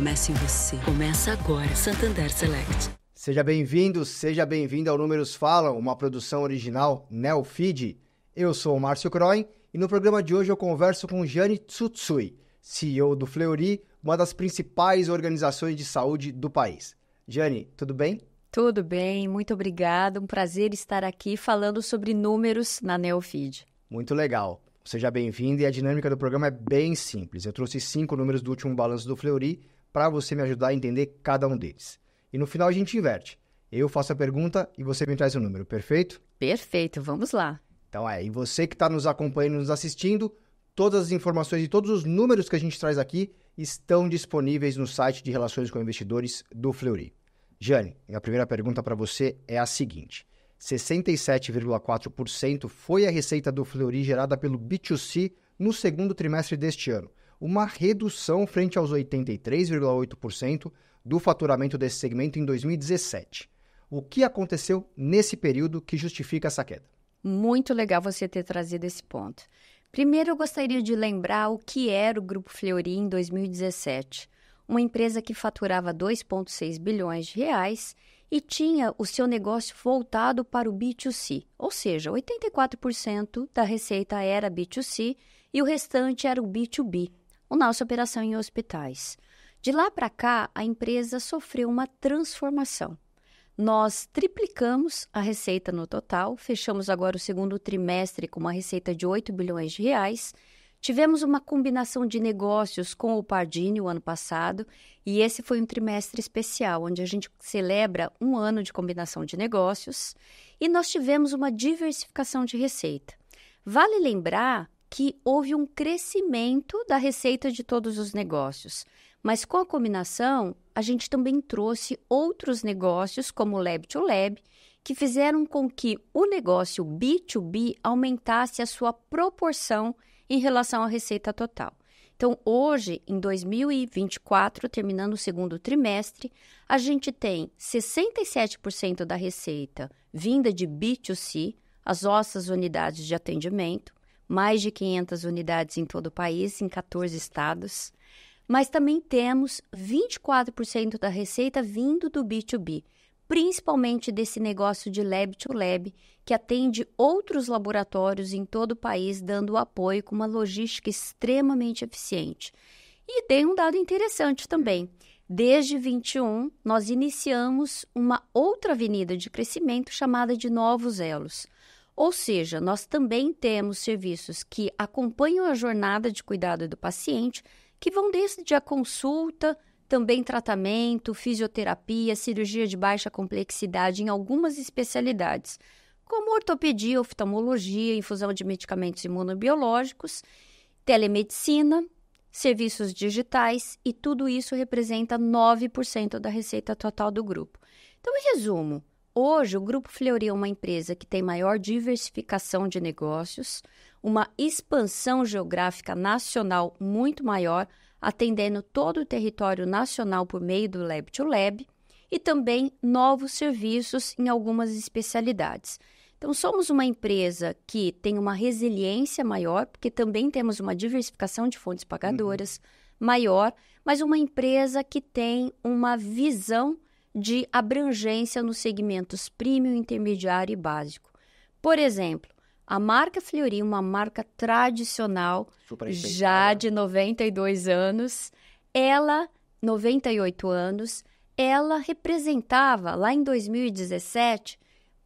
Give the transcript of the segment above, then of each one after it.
começa em você. Começa agora, Santander Select. Seja bem-vindo, seja bem-vindo ao Números Falam, uma produção original Neofeed. Eu sou o Márcio Croin e no programa de hoje eu converso com Jane Tsutsui, CEO do Fleury, uma das principais organizações de saúde do país. Jane, tudo bem? Tudo bem, muito obrigada. Um prazer estar aqui falando sobre números na Neofeed. Muito legal. Seja bem-vindo e a dinâmica do programa é bem simples. Eu trouxe cinco números do último balanço do Fleury para você me ajudar a entender cada um deles. E no final a gente inverte. Eu faço a pergunta e você me traz o número, perfeito? Perfeito, vamos lá. Então é, e você que está nos acompanhando, nos assistindo, todas as informações e todos os números que a gente traz aqui estão disponíveis no site de Relações com Investidores do Fleury. Jane, a primeira pergunta para você é a seguinte: 67,4% foi a receita do Fleury gerada pelo B2C no segundo trimestre deste ano uma redução frente aos 83,8% do faturamento desse segmento em 2017. O que aconteceu nesse período que justifica essa queda? Muito legal você ter trazido esse ponto. Primeiro, eu gostaria de lembrar o que era o Grupo Fleury em 2017, uma empresa que faturava 2,6 bilhões de reais e tinha o seu negócio voltado para o B2C, ou seja, 84% da receita era B2C e o restante era o B2B, o nosso operação em hospitais. De lá para cá, a empresa sofreu uma transformação. Nós triplicamos a receita no total, fechamos agora o segundo trimestre com uma receita de 8 bilhões de reais. Tivemos uma combinação de negócios com o Pardini o ano passado, e esse foi um trimestre especial, onde a gente celebra um ano de combinação de negócios, e nós tivemos uma diversificação de receita. Vale lembrar que houve um crescimento da receita de todos os negócios. Mas com a combinação, a gente também trouxe outros negócios, como o Lab to Lab, que fizeram com que o negócio B2B aumentasse a sua proporção em relação à receita total. Então, hoje, em 2024, terminando o segundo trimestre, a gente tem 67% da receita vinda de B2C, as nossas unidades de atendimento, mais de 500 unidades em todo o país, em 14 estados. Mas também temos 24% da receita vindo do B2B, principalmente desse negócio de lab to lab, que atende outros laboratórios em todo o país, dando apoio com uma logística extremamente eficiente. E tem um dado interessante também. Desde 21, nós iniciamos uma outra avenida de crescimento chamada de Novos Elos ou seja, nós também temos serviços que acompanham a jornada de cuidado do paciente, que vão desde a consulta, também tratamento, fisioterapia, cirurgia de baixa complexidade em algumas especialidades, como ortopedia, oftalmologia, infusão de medicamentos imunobiológicos, telemedicina, serviços digitais e tudo isso representa 9% da receita total do grupo. Então, em resumo, Hoje, o Grupo Fleury é uma empresa que tem maior diversificação de negócios, uma expansão geográfica nacional muito maior, atendendo todo o território nacional por meio do Lab to Lab, e também novos serviços em algumas especialidades. Então, somos uma empresa que tem uma resiliência maior, porque também temos uma diversificação de fontes uhum. pagadoras uhum. maior, mas uma empresa que tem uma visão de abrangência nos segmentos premium, intermediário e básico. Por exemplo, a marca Fleury, uma marca tradicional, já de 92 anos, ela, 98 anos, ela representava lá em 2017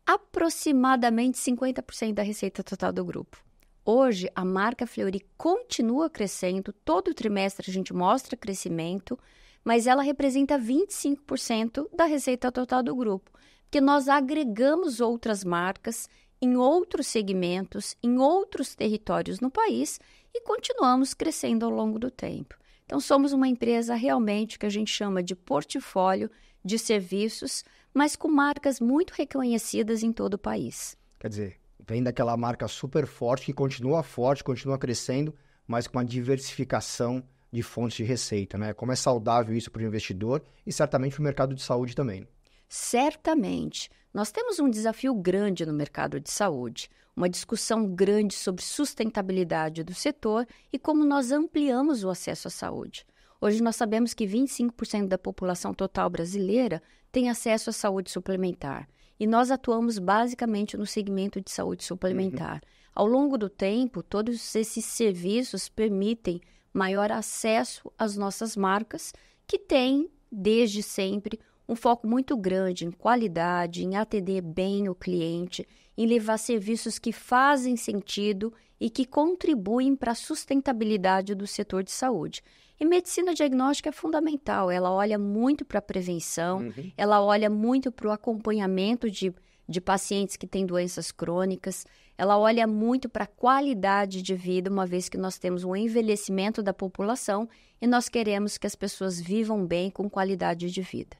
aproximadamente 50% da receita total do grupo. Hoje, a marca Fleury continua crescendo, todo trimestre a gente mostra crescimento mas ela representa 25% da receita total do grupo, porque nós agregamos outras marcas em outros segmentos, em outros territórios no país e continuamos crescendo ao longo do tempo. Então, somos uma empresa realmente que a gente chama de portfólio de serviços, mas com marcas muito reconhecidas em todo o país. Quer dizer, vem daquela marca super forte que continua forte, continua crescendo, mas com a diversificação de fontes de receita, né? Como é saudável isso para o investidor e certamente para o mercado de saúde também. Certamente. Nós temos um desafio grande no mercado de saúde, uma discussão grande sobre sustentabilidade do setor e como nós ampliamos o acesso à saúde. Hoje nós sabemos que 25% da população total brasileira tem acesso à saúde suplementar e nós atuamos basicamente no segmento de saúde uhum. suplementar. Uhum. Ao longo do tempo, todos esses serviços permitem maior acesso às nossas marcas, que tem desde sempre, um foco muito grande em qualidade, em atender bem o cliente, em levar serviços que fazem sentido e que contribuem para a sustentabilidade do setor de saúde. E medicina diagnóstica é fundamental, ela olha muito para a prevenção, uhum. ela olha muito para o acompanhamento de, de pacientes que têm doenças crônicas, ela olha muito para a qualidade de vida, uma vez que nós temos um envelhecimento da população e nós queremos que as pessoas vivam bem com qualidade de vida.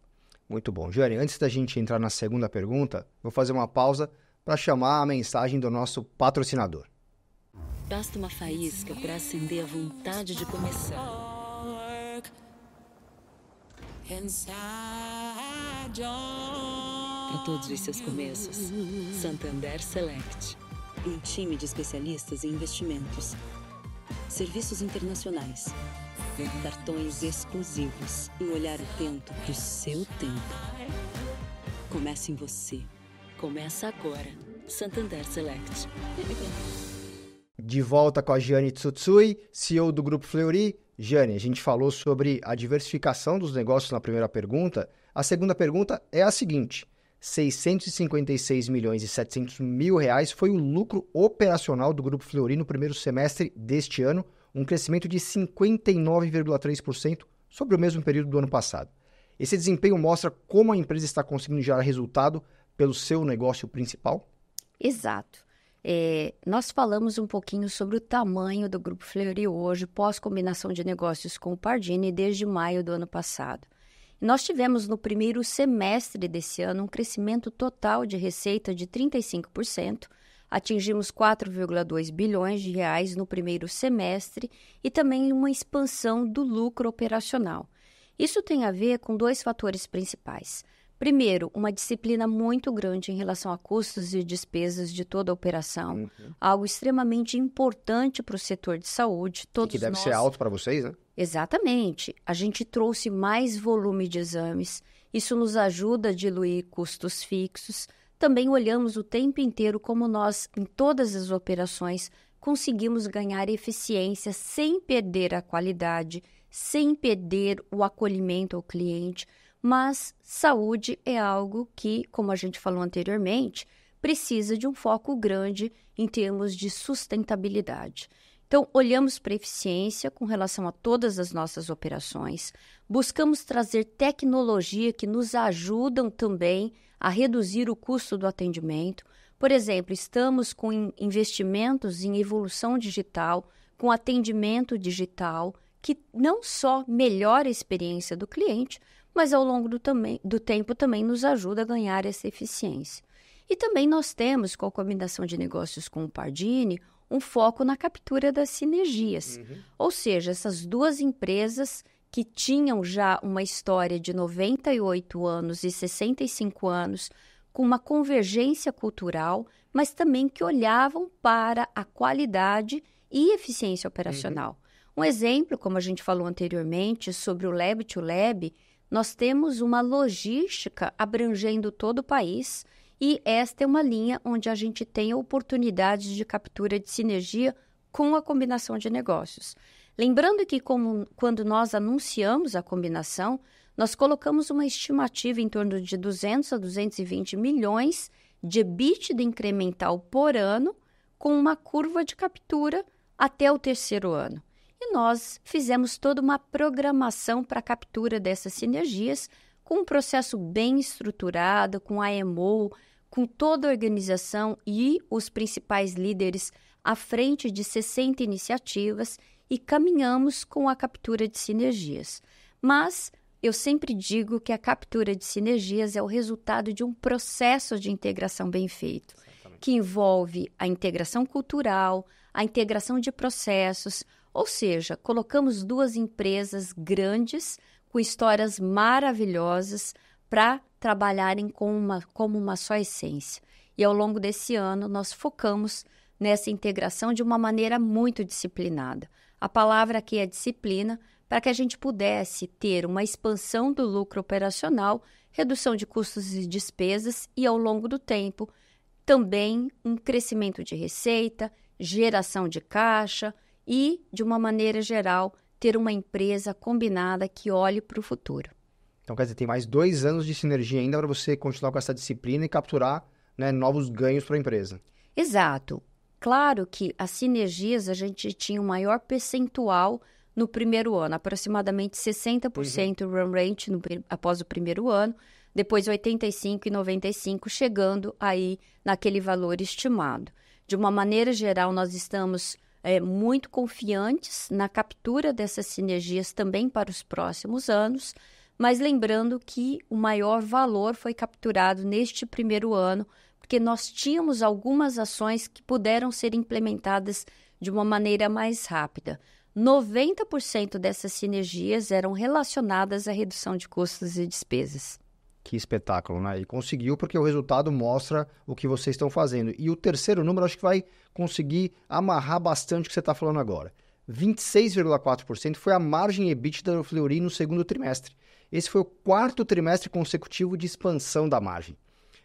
Muito bom. Jane, antes da gente entrar na segunda pergunta, vou fazer uma pausa para chamar a mensagem do nosso patrocinador. Basta uma faísca para acender a vontade de começar. Para todos os seus começos, Santander Select e um time de especialistas em investimentos, serviços internacionais, cartões exclusivos e um olhar atento para o seu tempo. Comece em você. Começa agora. Santander Select. De volta com a Jane Tsutsui, CEO do Grupo Fleury. Jane, a gente falou sobre a diversificação dos negócios na primeira pergunta. A segunda pergunta é a seguinte: 656 milhões e 700 mil reais foi o lucro operacional do Grupo Fleury no primeiro semestre deste ano, um crescimento de 59,3% sobre o mesmo período do ano passado. Esse desempenho mostra como a empresa está conseguindo gerar resultado pelo seu negócio principal? Exato. É, nós falamos um pouquinho sobre o tamanho do Grupo Fleury hoje, pós combinação de negócios com o Pardini, desde maio do ano passado. Nós tivemos no primeiro semestre desse ano um crescimento total de receita de 35%, atingimos 4,2 bilhões de reais no primeiro semestre e também uma expansão do lucro operacional. Isso tem a ver com dois fatores principais. Primeiro, uma disciplina muito grande em relação a custos e despesas de toda a operação, uhum. algo extremamente importante para o setor de saúde. Todos e que deve nós... ser alto para vocês, né? Exatamente. A gente trouxe mais volume de exames. Isso nos ajuda a diluir custos fixos. Também olhamos o tempo inteiro como nós, em todas as operações, conseguimos ganhar eficiência sem perder a qualidade, sem perder o acolhimento ao cliente. Mas saúde é algo que, como a gente falou anteriormente, precisa de um foco grande em termos de sustentabilidade. Então, olhamos para eficiência com relação a todas as nossas operações, buscamos trazer tecnologia que nos ajudam também a reduzir o custo do atendimento. Por exemplo, estamos com investimentos em evolução digital, com atendimento digital, que não só melhora a experiência do cliente, mas ao longo do, também, do tempo também nos ajuda a ganhar essa eficiência. E também nós temos, com a combinação de negócios com o Pardini, um foco na captura das sinergias. Uhum. Ou seja, essas duas empresas que tinham já uma história de 98 anos e 65 anos, com uma convergência cultural, mas também que olhavam para a qualidade e eficiência operacional. Uhum. Um exemplo, como a gente falou anteriormente, sobre o Lab to Lab, nós temos uma logística abrangendo todo o país, e esta é uma linha onde a gente tem oportunidades de captura de sinergia com a combinação de negócios. Lembrando que, como, quando nós anunciamos a combinação, nós colocamos uma estimativa em torno de 200 a 220 milhões de EBITDA incremental por ano, com uma curva de captura até o terceiro ano. E nós fizemos toda uma programação para a captura dessas sinergias com um processo bem estruturado, com a EMO, com toda a organização e os principais líderes à frente de 60 iniciativas e caminhamos com a captura de sinergias. Mas eu sempre digo que a captura de sinergias é o resultado de um processo de integração bem feito, Exatamente. que envolve a integração cultural, a integração de processos, ou seja, colocamos duas empresas grandes com histórias maravilhosas para trabalharem com uma, como uma só essência. E ao longo desse ano, nós focamos nessa integração de uma maneira muito disciplinada. A palavra aqui é disciplina, para que a gente pudesse ter uma expansão do lucro operacional, redução de custos e despesas e, ao longo do tempo, também um crescimento de receita, geração de caixa e, de uma maneira geral, ter uma empresa combinada que olhe para o futuro. Então, quer dizer, tem mais dois anos de sinergia ainda para você continuar com essa disciplina e capturar né, novos ganhos para a empresa. Exato. Claro que as sinergias a gente tinha um maior percentual no primeiro ano, aproximadamente 60% uhum. run rate no, após o primeiro ano, depois 85% e 95%, chegando aí naquele valor estimado. De uma maneira geral, nós estamos é, muito confiantes na captura dessas sinergias também para os próximos anos, mas lembrando que o maior valor foi capturado neste primeiro ano, porque nós tínhamos algumas ações que puderam ser implementadas de uma maneira mais rápida. 90% dessas sinergias eram relacionadas à redução de custos e despesas. Que espetáculo, né? E conseguiu porque o resultado mostra o que vocês estão fazendo. E o terceiro número acho que vai conseguir amarrar bastante o que você está falando agora. 26,4% foi a margem EBITDA do Fleury no segundo trimestre. Esse foi o quarto trimestre consecutivo de expansão da margem.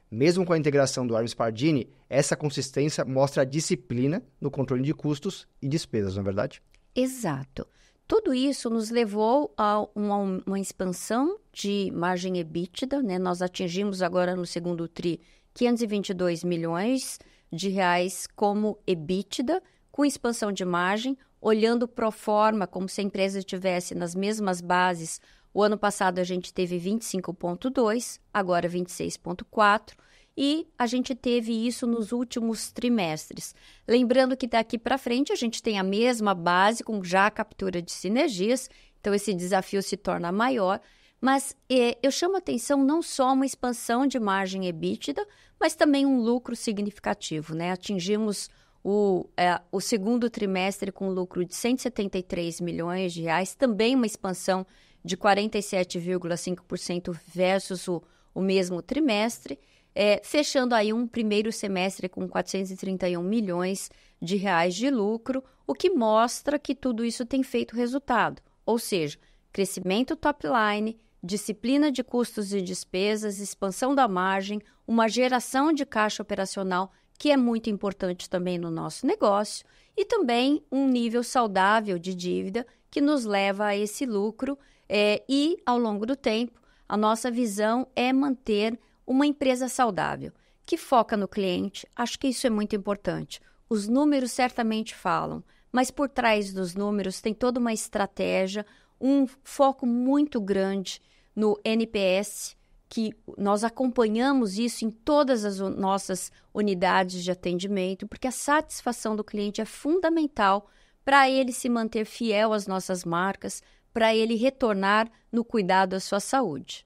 Mesmo com a integração do Armes Pardini, essa consistência mostra a disciplina no controle de custos e despesas, não é verdade? Exato. Tudo isso nos levou a uma, uma expansão de margem EBITDA, né? Nós atingimos agora no segundo tri 522 milhões de reais como EBITDA, com expansão de margem, olhando pro forma, como se a empresa estivesse nas mesmas bases. O ano passado a gente teve 25,2, agora 26,4 e a gente teve isso nos últimos trimestres. Lembrando que daqui para frente a gente tem a mesma base com já a captura de sinergias, então esse desafio se torna maior. Mas é, eu chamo atenção não só uma expansão de margem EBITDA, mas também um lucro significativo. Né? Atingimos o, é, o segundo trimestre com lucro de 173 milhões de reais, também uma expansão de 47,5% versus o, o mesmo trimestre é, fechando aí um primeiro semestre com 431 milhões de reais de lucro, o que mostra que tudo isso tem feito resultado, ou seja, crescimento top line, disciplina de custos e despesas, expansão da margem, uma geração de caixa operacional que é muito importante também no nosso negócio, e também um nível saudável de dívida que nos leva a esse lucro. É, e, ao longo do tempo, a nossa visão é manter uma empresa saudável, que foca no cliente, acho que isso é muito importante. Os números certamente falam, mas por trás dos números tem toda uma estratégia, um foco muito grande no NPS, que nós acompanhamos isso em todas as nossas unidades de atendimento, porque a satisfação do cliente é fundamental para ele se manter fiel às nossas marcas, para ele retornar no cuidado à sua saúde.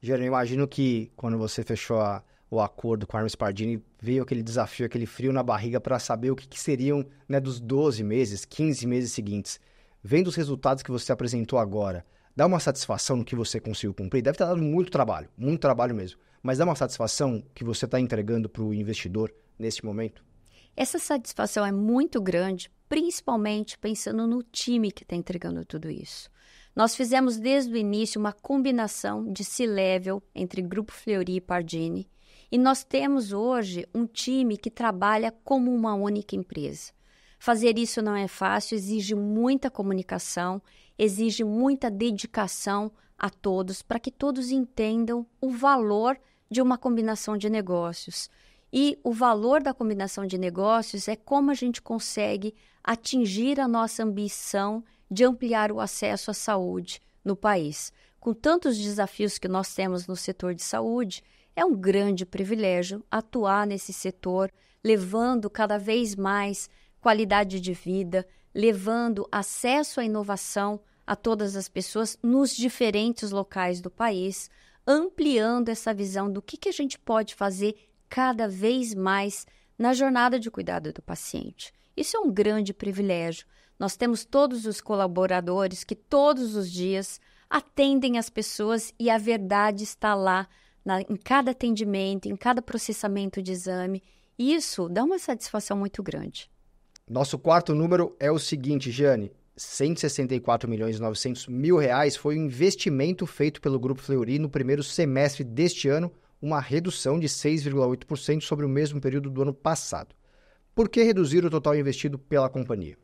Geralmente, eu imagino que quando você fechou a, o acordo com a Hermes Pardini, veio aquele desafio, aquele frio na barriga para saber o que, que seriam né, dos 12 meses, 15 meses seguintes. Vendo os resultados que você apresentou agora, dá uma satisfação no que você conseguiu cumprir? Deve ter dado muito trabalho, muito trabalho mesmo. Mas dá uma satisfação que você está entregando para o investidor neste momento? Essa satisfação é muito grande, principalmente pensando no time que está entregando tudo isso. Nós fizemos desde o início uma combinação de C-level entre Grupo Fleury e Pardini, e nós temos hoje um time que trabalha como uma única empresa. Fazer isso não é fácil, exige muita comunicação, exige muita dedicação a todos para que todos entendam o valor de uma combinação de negócios. E o valor da combinação de negócios é como a gente consegue atingir a nossa ambição de ampliar o acesso à saúde no país. Com tantos desafios que nós temos no setor de saúde, é um grande privilégio atuar nesse setor, levando cada vez mais qualidade de vida, levando acesso à inovação a todas as pessoas nos diferentes locais do país, ampliando essa visão do que, que a gente pode fazer cada vez mais na jornada de cuidado do paciente. Isso é um grande privilégio. Nós temos todos os colaboradores que todos os dias atendem as pessoas e a verdade está lá na, em cada atendimento, em cada processamento de exame. E isso dá uma satisfação muito grande. Nosso quarto número é o seguinte, Jane. 164 milhões e 900 mil reais foi o investimento feito pelo Grupo Fleury no primeiro semestre deste ano, uma redução de 6,8% sobre o mesmo período do ano passado. Por que reduzir o total investido pela companhia?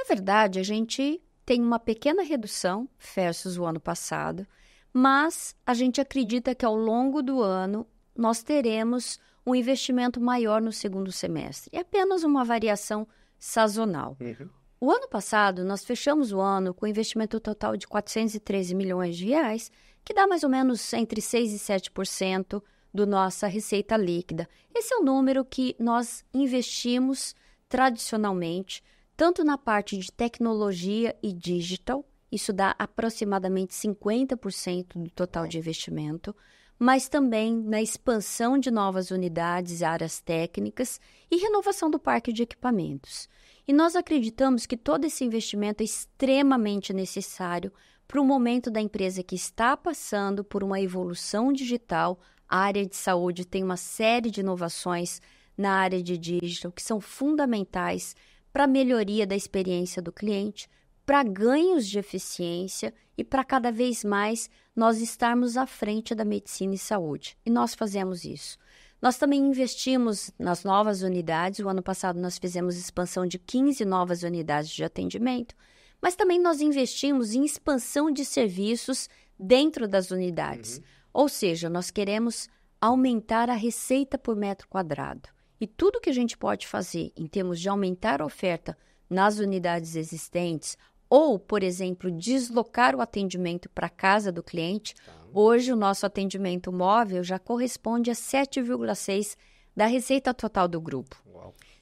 Na verdade, a gente tem uma pequena redução versus o ano passado, mas a gente acredita que ao longo do ano nós teremos um investimento maior no segundo semestre. É apenas uma variação sazonal. Uhum. O ano passado, nós fechamos o ano com investimento total de 413 milhões de reais, que dá mais ou menos entre 6% e 7% do nossa receita líquida. Esse é o número que nós investimos tradicionalmente tanto na parte de tecnologia e digital, isso dá aproximadamente 50% do total de investimento, mas também na expansão de novas unidades, e áreas técnicas e renovação do parque de equipamentos. E nós acreditamos que todo esse investimento é extremamente necessário para o momento da empresa que está passando por uma evolução digital. A área de saúde tem uma série de inovações na área de digital que são fundamentais para melhoria da experiência do cliente, para ganhos de eficiência e para cada vez mais nós estarmos à frente da medicina e saúde. E nós fazemos isso. Nós também investimos nas novas unidades. O ano passado nós fizemos expansão de 15 novas unidades de atendimento, mas também nós investimos em expansão de serviços dentro das unidades. Uhum. Ou seja, nós queremos aumentar a receita por metro quadrado. E tudo que a gente pode fazer em termos de aumentar a oferta nas unidades existentes, ou, por exemplo, deslocar o atendimento para a casa do cliente, tá. hoje o nosso atendimento móvel já corresponde a 7,6% da receita total do grupo.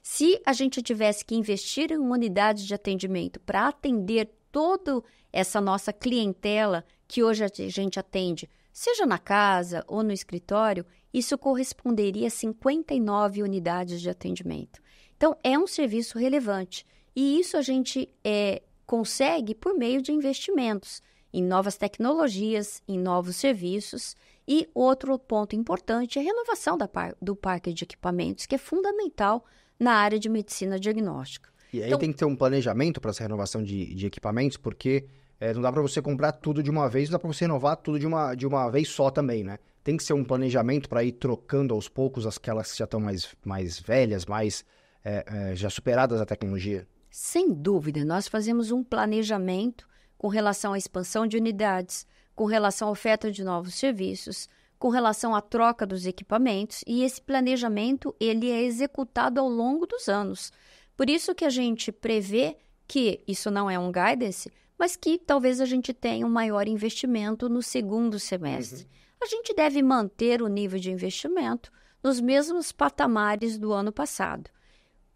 Se a gente tivesse que investir em unidades de atendimento para atender toda essa nossa clientela que hoje a gente atende, seja na casa ou no escritório, isso corresponderia a 59 unidades de atendimento. Então, é um serviço relevante. E isso a gente é, consegue por meio de investimentos em novas tecnologias, em novos serviços. E outro ponto importante é a renovação par do parque de equipamentos, que é fundamental na área de medicina diagnóstica. E aí então, tem que ter um planejamento para essa renovação de, de equipamentos, porque é, não dá para você comprar tudo de uma vez, não dá para você renovar tudo de uma, de uma vez só também, né? Tem que ser um planejamento para ir trocando aos poucos aquelas que já estão mais, mais velhas, mais é, é, já superadas a tecnologia. Sem dúvida, nós fazemos um planejamento com relação à expansão de unidades, com relação à oferta de novos serviços, com relação à troca dos equipamentos e esse planejamento ele é executado ao longo dos anos. Por isso que a gente prevê que isso não é um guidance, mas que talvez a gente tenha um maior investimento no segundo semestre. Uhum. A gente deve manter o nível de investimento nos mesmos patamares do ano passado.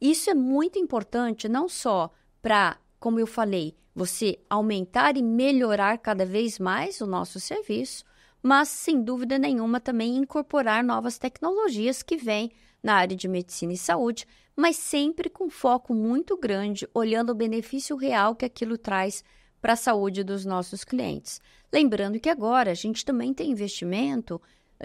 Isso é muito importante, não só para, como eu falei, você aumentar e melhorar cada vez mais o nosso serviço, mas sem dúvida nenhuma também incorporar novas tecnologias que vêm na área de medicina e saúde, mas sempre com foco muito grande, olhando o benefício real que aquilo traz para a saúde dos nossos clientes. Lembrando que agora a gente também tem investimento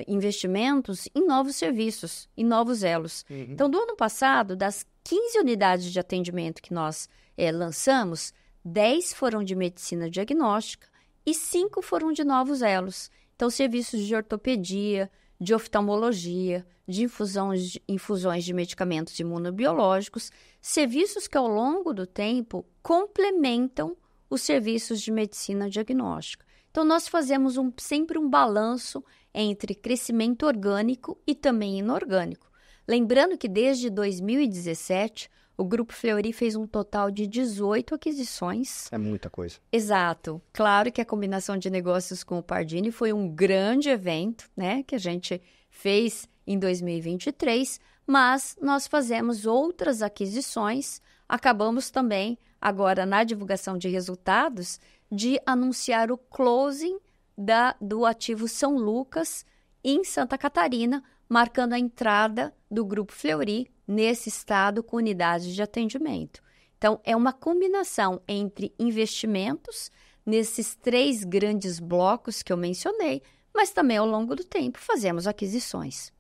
investimentos em novos serviços, em novos elos. Uhum. Então, do ano passado, das 15 unidades de atendimento que nós é, lançamos, 10 foram de medicina diagnóstica e 5 foram de novos elos. Então, serviços de ortopedia, de oftalmologia, de infusões, de infusões de medicamentos imunobiológicos, serviços que ao longo do tempo complementam os serviços de medicina diagnóstica. Então, nós fazemos um, sempre um balanço entre crescimento orgânico e também inorgânico. Lembrando que desde 2017, o Grupo Fleury fez um total de 18 aquisições. É muita coisa. Exato. Claro que a combinação de negócios com o Pardini foi um grande evento, né? Que a gente fez em 2023, mas nós fazemos outras aquisições. Acabamos também agora na divulgação de resultados de anunciar o closing da, do ativo São Lucas em Santa Catarina, marcando a entrada do Grupo Fleury nesse estado com unidades de atendimento. Então, é uma combinação entre investimentos nesses três grandes blocos que eu mencionei, mas também ao longo do tempo fazemos aquisições.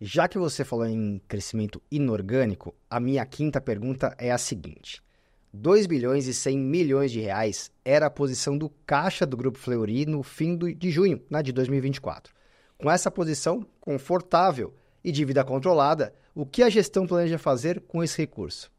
Já que você falou em crescimento inorgânico, a minha quinta pergunta é a seguinte: 2 bilhões e 100 milhões de reais era a posição do caixa do Grupo Fleury no fim de junho, na de 2024. Com essa posição confortável e dívida controlada, o que a gestão planeja fazer com esse recurso?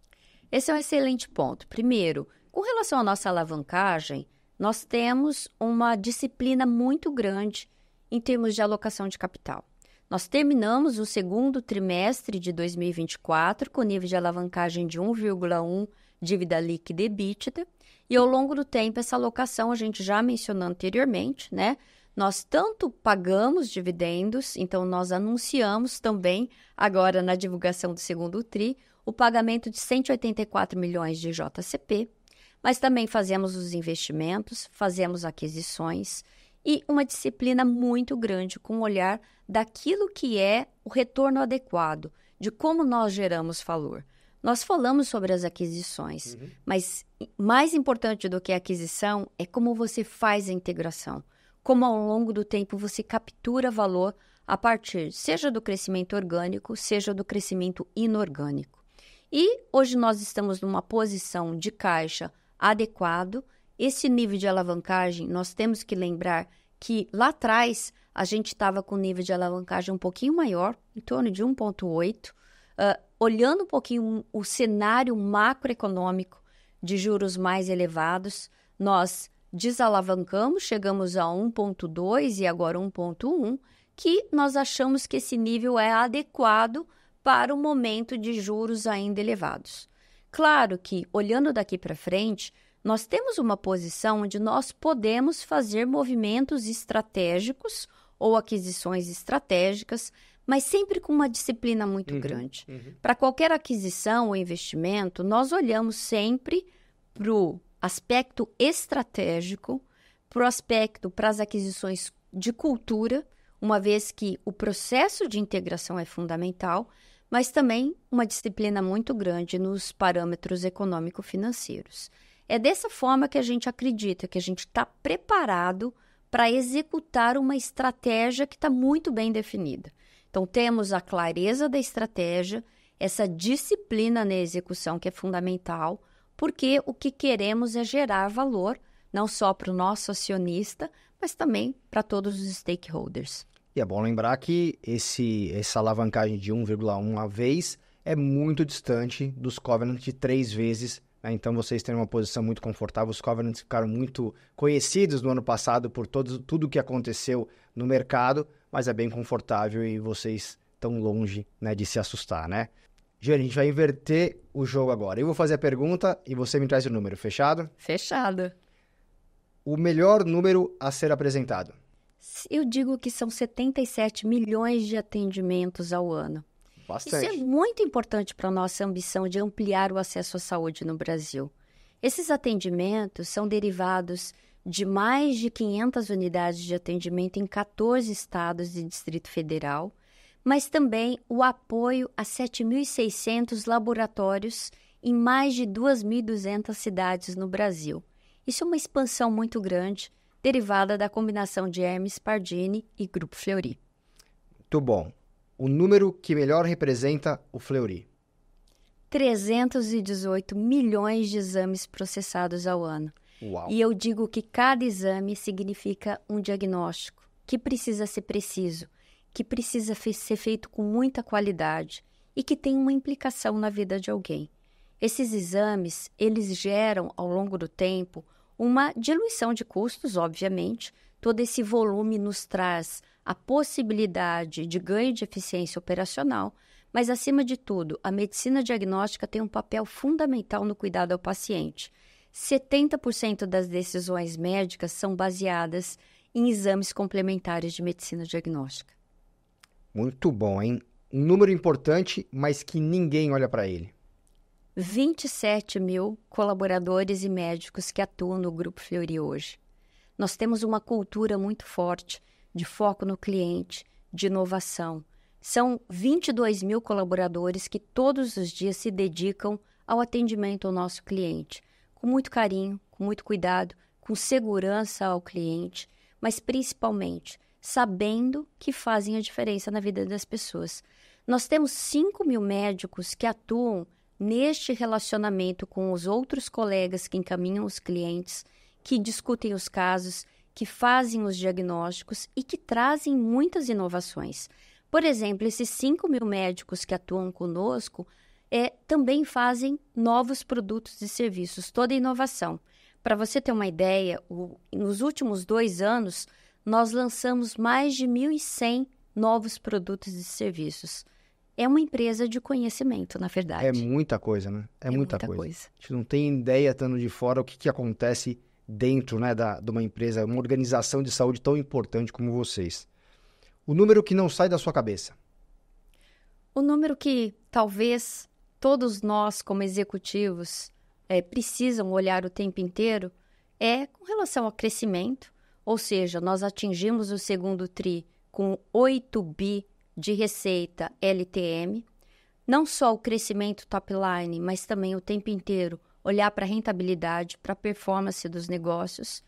Esse é um excelente ponto. Primeiro, com relação à nossa alavancagem, nós temos uma disciplina muito grande em termos de alocação de capital. Nós terminamos o segundo trimestre de 2024 com nível de alavancagem de 1,1 dívida líquida e bítida. E ao longo do tempo, essa alocação, a gente já mencionou anteriormente, né? Nós tanto pagamos dividendos, então nós anunciamos também, agora na divulgação do segundo TRI, o pagamento de 184 milhões de JCP, mas também fazemos os investimentos, fazemos aquisições e uma disciplina muito grande com o olhar daquilo que é o retorno adequado, de como nós geramos valor. Nós falamos sobre as aquisições, uhum. mas mais importante do que a aquisição é como você faz a integração. Como ao longo do tempo você captura valor a partir, seja do crescimento orgânico, seja do crescimento inorgânico. E hoje nós estamos numa posição de caixa adequado. Esse nível de alavancagem, nós temos que lembrar que lá atrás a gente estava com nível de alavancagem um pouquinho maior, em torno de 1,8 uh, olhando um pouquinho o cenário macroeconômico de juros mais elevados, nós desalavancamos, chegamos a 1,2 e agora 1,1, que nós achamos que esse nível é adequado para o momento de juros ainda elevados. Claro que, olhando daqui para frente, nós temos uma posição onde nós podemos fazer movimentos estratégicos ou aquisições estratégicas mas sempre com uma disciplina muito uhum, grande. Uhum. Para qualquer aquisição ou investimento, nós olhamos sempre para o aspecto estratégico, para o aspecto para as aquisições de cultura, uma vez que o processo de integração é fundamental, mas também uma disciplina muito grande nos parâmetros econômico-financeiros. É dessa forma que a gente acredita que a gente está preparado para executar uma estratégia que está muito bem definida. Então, temos a clareza da estratégia, essa disciplina na execução que é fundamental, porque o que queremos é gerar valor, não só para o nosso acionista, mas também para todos os stakeholders. E é bom lembrar que esse, essa alavancagem de 1,1 a vez é muito distante dos covenants de três vezes. Né? Então vocês têm uma posição muito confortável. Os covenants ficaram muito conhecidos no ano passado por tudo o que aconteceu no mercado, mas é bem confortável e vocês estão longe né, de se assustar, né? Jane, a gente vai inverter o jogo agora. Eu vou fazer a pergunta e você me traz o número, fechado? Fechado. O melhor número a ser apresentado? Eu digo que são 77 milhões de atendimentos ao ano. Bastante. Isso é muito importante para a nossa ambição de ampliar o acesso à saúde no Brasil. Esses atendimentos são derivados de mais de 500 unidades de atendimento em 14 estados e Distrito Federal, mas também o apoio a 7.600 laboratórios em mais de 2.200 cidades no Brasil. Isso é uma expansão muito grande, derivada da combinação de Hermes Pardini e Grupo Fleury. Muito bom. O número que melhor representa o Fleury. 318 milhões de exames processados ao ano. Uau. E eu digo que cada exame significa um diagnóstico que precisa ser preciso, que precisa ser feito com muita qualidade e que tem uma implicação na vida de alguém. Esses exames, eles geram ao longo do tempo uma diluição de custos, obviamente. Todo esse volume nos traz a possibilidade de ganho de eficiência operacional, mas acima de tudo, a medicina diagnóstica tem um papel fundamental no cuidado ao paciente. 70% das decisões médicas são baseadas em exames complementares de medicina diagnóstica. Muito bom, hein? Um número importante, mas que ninguém olha para ele. 27 mil colaboradores e médicos que atuam no Grupo Fleury hoje. Nós temos uma cultura muito forte de foco no cliente, de inovação. São 22 mil colaboradores que todos os dias se dedicam ao atendimento ao nosso cliente com muito carinho, com muito cuidado, com segurança ao cliente, mas principalmente sabendo que fazem a diferença na vida das pessoas. Nós temos 5 mil médicos que atuam neste relacionamento com os outros colegas que encaminham os clientes, que discutem os casos, que fazem os diagnósticos e que trazem muitas inovações. Por exemplo, esses 5 mil médicos que atuam conosco é, também fazem novos produtos e serviços, toda inovação. Para você ter uma ideia, o, nos últimos dois anos, nós lançamos mais de 1.100 novos produtos e serviços. É uma empresa de conhecimento, na verdade. É muita coisa, né? É, é muita, muita coisa. coisa. A gente não tem ideia, estando de fora, o que, que acontece dentro né, da, de uma empresa, uma organização de saúde tão importante como vocês. O número que não sai da sua cabeça. O número que talvez todos nós, como executivos, é, precisam olhar o tempo inteiro é com relação ao crescimento, ou seja, nós atingimos o segundo TRI com 8 bi de receita LTM, não só o crescimento top line, mas também o tempo inteiro olhar para a rentabilidade, para a performance dos negócios,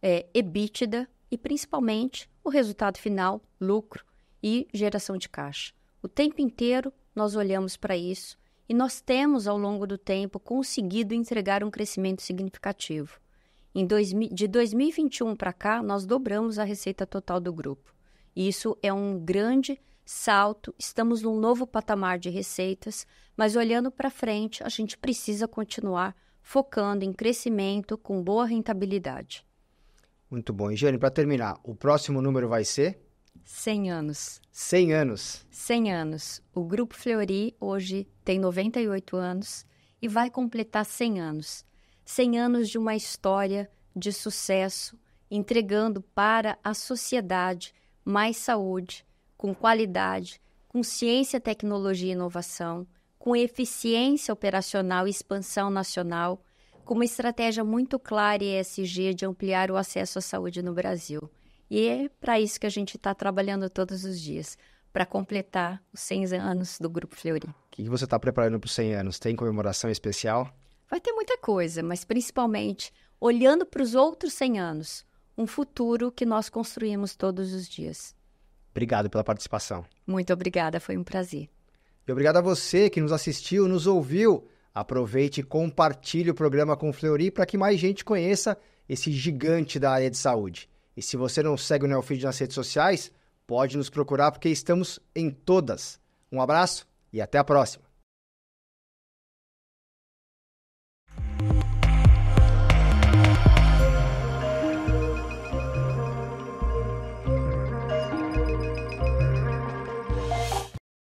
é, EBITDA e principalmente o resultado final, lucro e geração de caixa. O tempo inteiro nós olhamos para isso e nós temos, ao longo do tempo, conseguido entregar um crescimento significativo. Dois, de 2021 para cá, nós dobramos a receita total do grupo. Isso é um grande salto, estamos num novo patamar de receitas, mas olhando para frente, a gente precisa continuar focando em crescimento com boa rentabilidade. Muito bom. E, Jane, para terminar, o próximo número vai ser? 100 anos. 100 anos. 100 anos. O Grupo Fleury hoje tem 98 anos e vai completar 100 anos. 100 anos de uma história de sucesso, entregando para a sociedade mais saúde, com qualidade, com ciência, tecnologia e inovação, com eficiência operacional e expansão nacional, com uma estratégia muito clara e ESG de ampliar o acesso à saúde no Brasil. E é para isso que a gente está trabalhando todos os dias, para completar os 100 anos do Grupo Fleury. O que você está preparando para os 100 anos? Tem comemoração especial? Vai ter muita coisa, mas principalmente olhando para os outros 100 anos, um futuro que nós construímos todos os dias. Obrigado pela participação. Muito obrigada, foi um prazer. E obrigado a você que nos assistiu, nos ouviu. Aproveite e compartilhe o programa com o Fleury para que mais gente conheça esse gigante da área de saúde. E se você não segue o Neofeed nas redes sociais, pode nos procurar porque estamos em todas. Um abraço e até a próxima!